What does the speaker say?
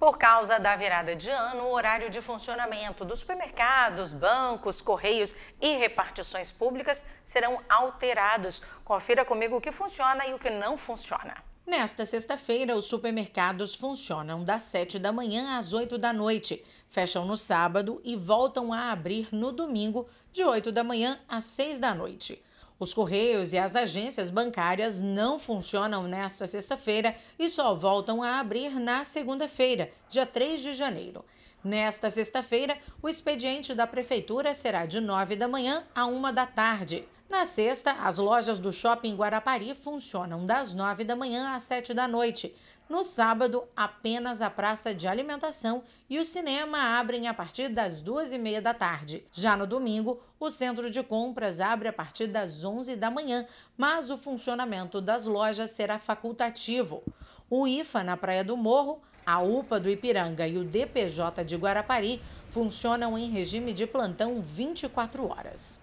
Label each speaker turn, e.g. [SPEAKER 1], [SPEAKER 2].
[SPEAKER 1] Por causa da virada de ano, o horário de funcionamento dos supermercados, bancos, correios e repartições públicas serão alterados. Confira comigo o que funciona e o que não funciona. Nesta sexta-feira, os supermercados funcionam das 7 da manhã às 8 da noite, fecham no sábado e voltam a abrir no domingo, de 8 da manhã às 6 da noite. Os correios e as agências bancárias não funcionam nesta sexta-feira e só voltam a abrir na segunda-feira, dia 3 de janeiro. Nesta sexta-feira, o expediente da prefeitura será de 9 da manhã a 1 da tarde. Na sexta, as lojas do shopping Guarapari funcionam das 9 da manhã às 7 da noite. No sábado, apenas a praça de alimentação e o cinema abrem a partir das duas e meia da tarde. Já no domingo, o centro de compras abre a partir das 11 da manhã, mas o funcionamento das lojas será facultativo. O IFA na Praia do Morro, a UPA do Ipiranga e o DPJ de Guarapari funcionam em regime de plantão 24 horas.